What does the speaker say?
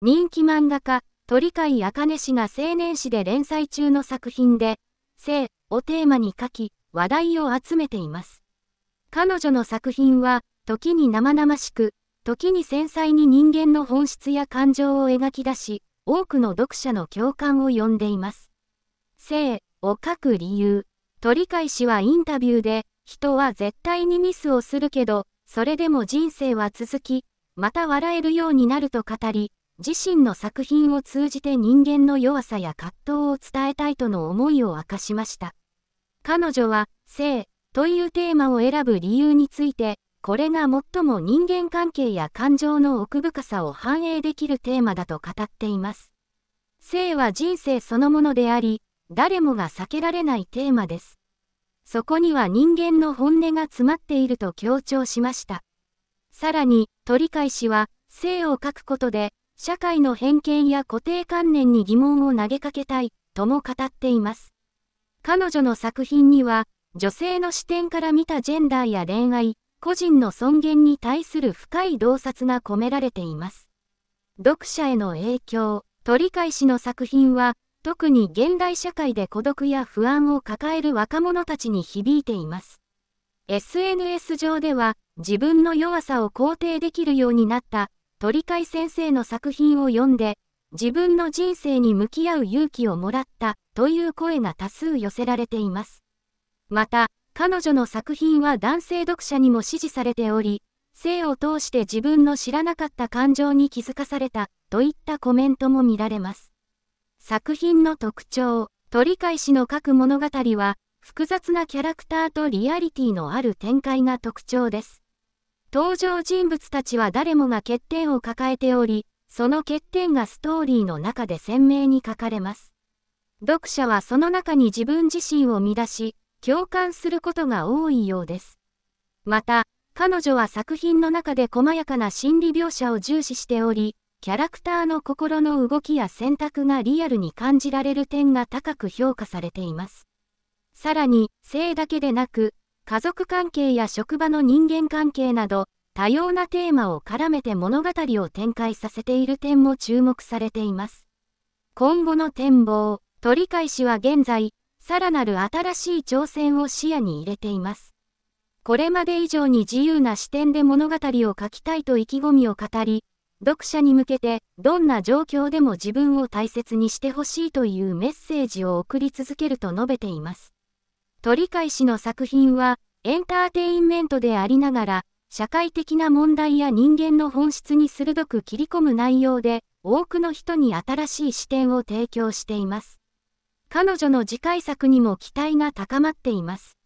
人気漫画家、鳥飼茜氏が青年誌で連載中の作品で、性をテーマに書き、話題を集めています。彼女の作品は、時に生々しく、時に繊細に人間の本質や感情を描き出し、多くの読者の共感を呼んでいます。性を書く理由。鳥飼氏はインタビューで、人は絶対にミスをするけど、それでも人生は続き、また笑えるようになると語り、自身の作品を通じて人間の弱さや葛藤を伝えたいとの思いを明かしました。彼女は、性というテーマを選ぶ理由について、これが最も人間関係や感情の奥深さを反映できるテーマだと語っています。性は人生そのものであり、誰もが避けられないテーマです。そこには人間の本音が詰まっていると強調しました。さらに、鳥海氏は、性を書くことで、社会の偏見や固定観念に疑問を投げかけたい、とも語っています。彼女の作品には、女性の視点から見たジェンダーや恋愛、個人の尊厳に対する深い洞察が込められています。読者への影響、取り返しの作品は、特に現代社会で孤独や不安を抱える若者たちに響いています。SNS 上では、自分の弱さを肯定できるようになった鳥飼先生の作品を読んで、自分の人生に向き合う勇気をもらったという声が多数寄せられています。また、彼女の作品は男性読者にも支持されており、性を通して自分の知らなかった感情に気づかされたといったコメントも見られます。作品の特徴、鳥海氏の書く物語は、複雑なキャラクターとリアリティのある展開が特徴です。登場人物たちは誰もが欠点を抱えており、その欠点がストーリーの中で鮮明に書かれます。読者はその中に自分自身を見出し、共感することが多いようです。また、彼女は作品の中で細やかな心理描写を重視しており、キャラクターの心の動きや選択がリアルに感じられる点が高く評価されています。さらに、性だけでなく、家族関係や職場の人間関係など、多様なテーマを絡めて物語を展開させている点も注目されています。今後の展望、取り返しは現在、さらなる新しい挑戦を視野に入れています。これまで以上に自由な視点で物語を書きたいと意気込みを語り、読者に向けてどんな状況でも自分を大切にしてほしいというメッセージを送り続けると述べています。鳥海氏の作品は、エンターテインメントでありながら、社会的な問題や人間の本質に鋭く切り込む内容で、多くの人に新しい視点を提供しています。彼女の次回作にも期待が高まっています。